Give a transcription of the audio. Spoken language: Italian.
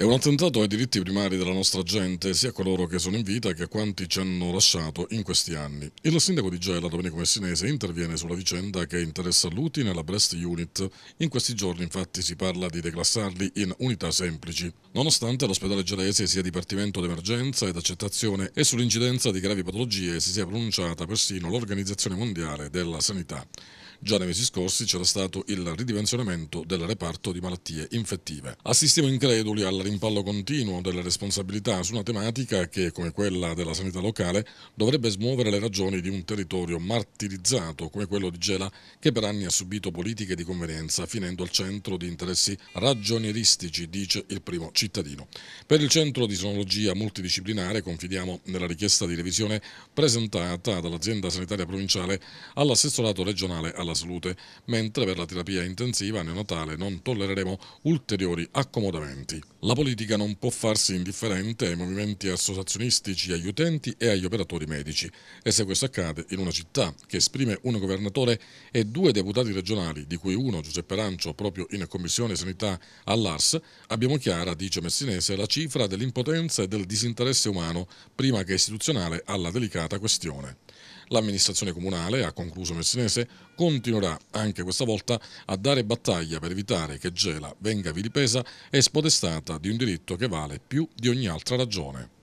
È un attentato ai diritti primari della nostra gente, sia a coloro che sono in vita che a quanti ci hanno lasciato in questi anni. Il sindaco di Gela, Domenico Messinese, interviene sulla vicenda che interessa l'UTI nella Breast Unit. In questi giorni infatti si parla di declassarli in unità semplici. Nonostante l'ospedale gelese sia dipartimento d'emergenza ed accettazione e sull'incidenza di gravi patologie si sia pronunciata persino l'Organizzazione Mondiale della Sanità. Già nei mesi scorsi c'era stato il ridimensionamento del reparto di malattie infettive. Assistiamo increduli al rimpallo continuo delle responsabilità su una tematica che, come quella della sanità locale, dovrebbe smuovere le ragioni di un territorio martirizzato come quello di Gela, che per anni ha subito politiche di convenienza, finendo al centro di interessi ragionieristici, dice il primo cittadino. Per il centro di sonologia multidisciplinare confidiamo nella richiesta di revisione presentata dall'azienda sanitaria provinciale all'assessorato regionale alla alla salute, mentre per la terapia intensiva neonatale non tollereremo ulteriori accomodamenti. La politica non può farsi indifferente ai movimenti associazionistici, agli utenti e agli operatori medici e se questo accade in una città che esprime un governatore e due deputati regionali, di cui uno Giuseppe Arancio, proprio in Commissione Sanità all'ARS, abbiamo chiara, dice Messinese, la cifra dell'impotenza e del disinteresse umano prima che istituzionale alla delicata questione. L'amministrazione comunale, ha concluso Messinese, continuerà anche questa volta a dare battaglia per evitare che Gela venga vilipesa e spodestata di un diritto che vale più di ogni altra ragione.